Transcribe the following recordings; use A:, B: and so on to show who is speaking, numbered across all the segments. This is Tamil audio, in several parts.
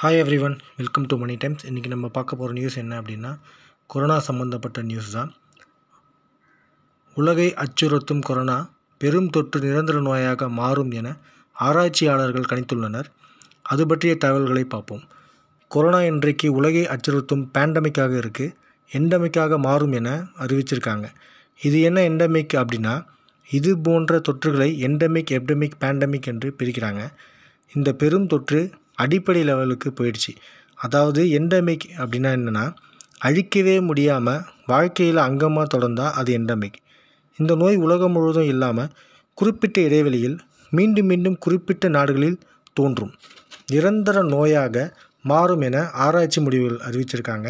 A: hi everyone welcome to Money Times இன்றைக்கி நம்ம பார்க்க போகிற நியூஸ் என்ன அப்படின்னா கொரோனா சம்மந்தப்பட்ட நியூஸ் தான் உலகை அச்சுறுத்தும் கொரோனா பெரும் தொற்று நிரந்தர நோயாக மாறும் என ஆராய்ச்சியாளர்கள் கணித்துள்ளனர் அது பற்றிய தகவல்களை பார்ப்போம் கொரோனா இன்றைக்கு உலகை அச்சுறுத்தும் பேண்டமிக்காக இருக்குது எண்டமிக்காக மாறும் என அறிவிச்சிருக்காங்க இது என்ன எண்டமிக் அப்படின்னா இது போன்ற தொற்றுகளை எண்டமிக் எப்டமிக் பேண்டமிக் என்று பிரிக்கிறாங்க இந்த பெரும் தொற்று அடிப்படை லெவலுக்கு போயிடுச்சு அதாவது எண்டமிக் அப்படின்னா என்னென்னா அழிக்கவே முடியாமல் வாழ்க்கையில் அங்கமாக தொடர்ந்தால் அது எண்டமிக் இந்த நோய் உலகம் முழுவதும் இல்லாமல் குறிப்பிட்ட இடைவெளியில் மீண்டும் மீண்டும் குறிப்பிட்ட நாடுகளில் தோன்றும் நிரந்தர நோயாக மாறும் என ஆராய்ச்சி முடிவுகள் அறிவிச்சிருக்காங்க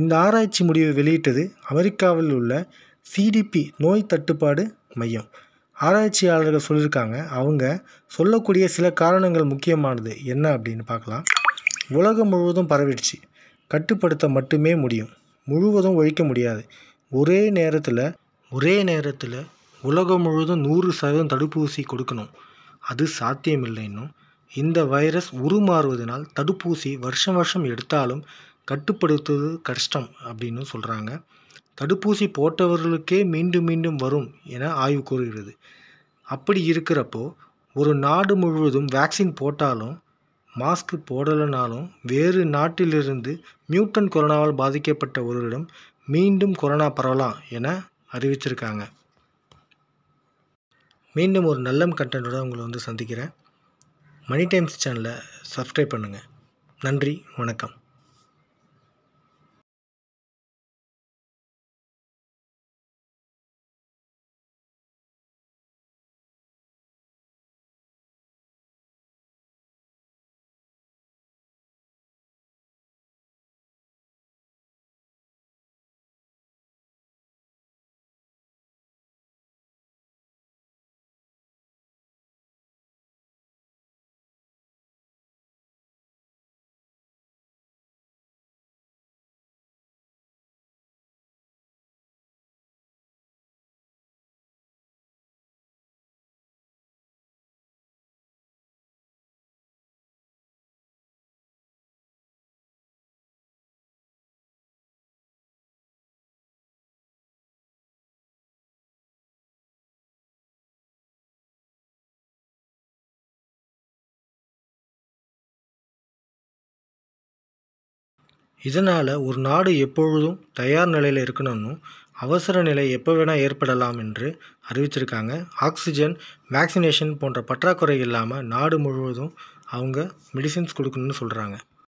A: இந்த ஆராய்ச்சி முடிவை வெளியிட்டது அமெரிக்காவில் உள்ள சிடிபி நோய் தட்டுப்பாடு மையம் ஆராய்ச்சியாளர்கள் சொல்லியிருக்காங்க அவங்க சொல்லக்கூடிய சில காரணங்கள் முக்கியமானது என்ன அப்படின்னு பார்க்கலாம் உலகம் முழுவதும் பரவிடுச்சு கட்டுப்படுத்த மட்டுமே முடியும் முழுவதும் ஒழிக்க முடியாது ஒரே நேரத்தில் ஒரே நேரத்தில் உலகம் முழுவதும் நூறு சதவீதம் தடுப்பூசி கொடுக்கணும் அது சாத்தியமில்லைன்னு இந்த வைரஸ் உருமாறுவதனால் தடுப்பூசி வருஷம் வருஷம் எடுத்தாலும் கட்டுப்படுத்துவது கஷ்டம் அப்படின்னு சொல்கிறாங்க தடுப்பூசி போட்டவர்களுக்கே மீண்டும் மீண்டும் வரும் என ஆய்வு கூறுகிறது அப்படி இருக்கிறப்போ ஒரு நாடு முழுவதும் வேக்சின் போட்டாலும் மாஸ்க் போடலைனாலும் வேறு நாட்டிலிருந்து மியூட்டன் கொரோனாவால் பாதிக்கப்பட்ட ஒருவரிடம் மீண்டும் கொரோனா பரவலாம் என அறிவிச்சிருக்காங்க மீண்டும் ஒரு நல்ல கண்டென்ட்டோட உங்களை வந்து சந்திக்கிறேன் மணி டைம்ஸ் சேனலை சப்ஸ்கிரைப் பண்ணுங்கள் நன்றி வணக்கம் இதனால் ஒரு நாடு எப்பொழுதும் தயார் நிலையில் இருக்கணும்னும் அவசர நிலை எப்போ வேணால் ஏற்படலாம் என்று அறிவிச்சிருக்காங்க ஆக்சிஜன் வேக்சினேஷன் போன்ற பற்றாக்குறை இல்லாமல் நாடு முழுவதும் அவங்க மெடிசின்ஸ் கொடுக்கணும்னு சொல்கிறாங்க